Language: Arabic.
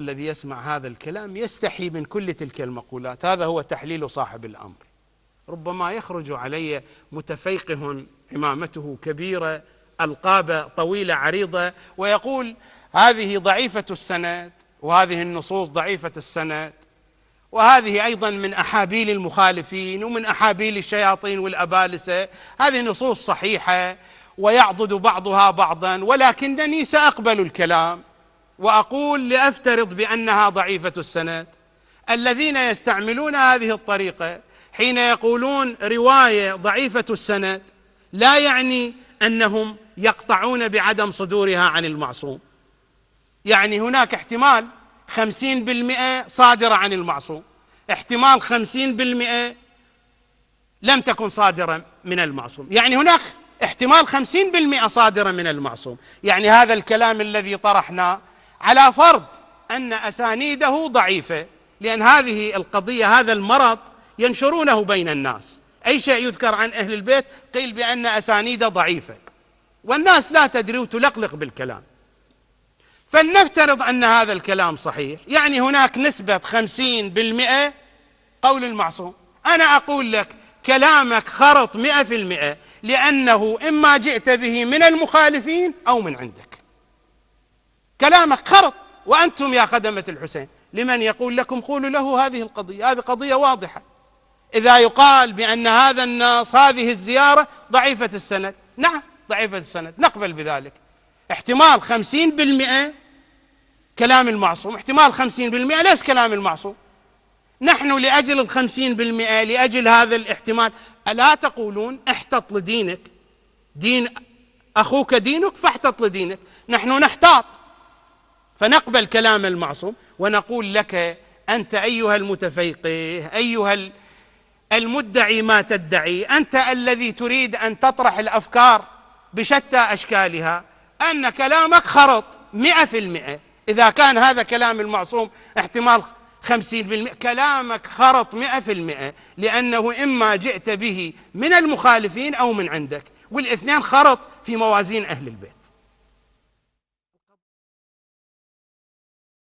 الذي يسمع هذا الكلام يستحي من كل تلك المقولات هذا هو تحليل صاحب الأمر ربما يخرج علي متفيقه عمامته كبيرة ألقابة طويلة عريضة ويقول هذه ضعيفة السند وهذه النصوص ضعيفة السند وهذه أيضا من أحابيل المخالفين ومن أحابيل الشياطين والأبالسة هذه نصوص صحيحة ويعضد بعضها بعضا ولكنني سأقبل الكلام واقول لافترض بانها ضعيفه السند الذين يستعملون هذه الطريقه حين يقولون روايه ضعيفه السند لا يعني انهم يقطعون بعدم صدورها عن المعصوم يعني هناك احتمال خمسين بالمئة صادرة عن المعصوم احتمال خمسين بالمئة لم تكن صادرة من المعصوم يعني هناك احتمال خمسين بالمئة صادرة من المعصوم يعني هذا الكلام الذي طرحناه على فرض ان اسانيده ضعيفه لان هذه القضيه هذا المرض ينشرونه بين الناس اي شيء يذكر عن اهل البيت قيل بان اسانيده ضعيفه والناس لا تدري وتلقلق بالكلام فلنفترض ان هذا الكلام صحيح يعني هناك نسبه خمسين بالمئه قول المعصوم انا اقول لك كلامك خرط مئة في المئة لأنه إما جئت به من المخالفين أو من عندك كلامك خرط وأنتم يا خدمة الحسين لمن يقول لكم قولوا له هذه القضية هذه قضية واضحة إذا يقال بأن هذا الناس هذه الزيارة ضعيفة السند نعم ضعيفة السند نقبل بذلك احتمال خمسين بالمئة كلام المعصوم احتمال خمسين بالمئة ليس كلام المعصوم نحن لأجل الخمسين بالمئة لأجل هذا الاحتمال ألا تقولون احتط لدينك دين أخوك دينك فاحتط لدينك نحن نحتاط فنقبل كلام المعصوم ونقول لك أنت أيها المتفيقه أيها المدعي ما تدعي أنت الذي تريد أن تطرح الأفكار بشتى أشكالها أن كلامك خرط مئة في المئة إذا كان هذا كلام المعصوم احتمال خمسين بالمئة كلامك خرط مئة في المئة لأنه إما جئت به من المخالفين أو من عندك والاثنين خرط في موازين أهل البيت